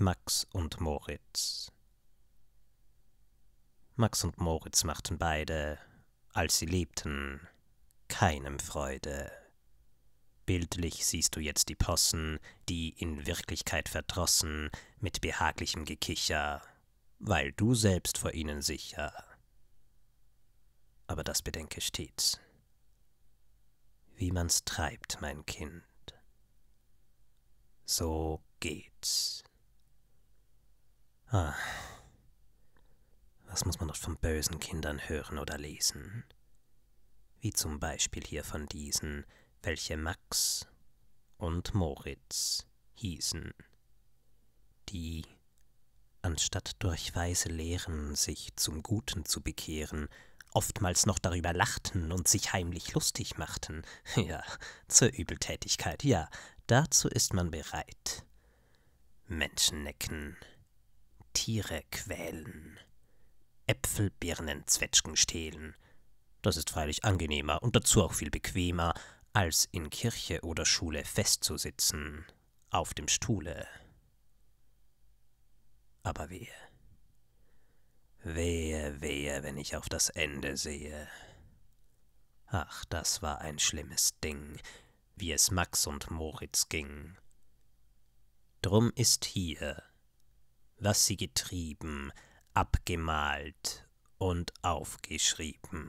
Max und Moritz. Max und Moritz machten beide, als sie lebten, keinem Freude. Bildlich siehst du jetzt die Possen, die in Wirklichkeit verdrossen, mit behaglichem Gekicher, weil du selbst vor ihnen sicher. Aber das bedenke stets, wie man's treibt, mein Kind. So geht's. Ha. Ah. Was muss man noch von bösen Kindern hören oder lesen? Wie zum Beispiel hier von diesen, welche Max und Moritz hießen, die, anstatt durch weise Lehren sich zum Guten zu bekehren, oftmals noch darüber lachten und sich heimlich lustig machten. Ja, zur Übeltätigkeit, ja, dazu ist man bereit. Menschen necken. Tiere quälen. Äpfel, Birnen, Zwetschgen stehlen. Das ist freilich angenehmer und dazu auch viel bequemer, als in Kirche oder Schule festzusitzen, auf dem Stuhle. Aber wehe. Wehe, wehe, wenn ich auf das Ende sehe. Ach, das war ein schlimmes Ding, wie es Max und Moritz ging. Drum ist hier was sie getrieben, abgemalt und aufgeschrieben.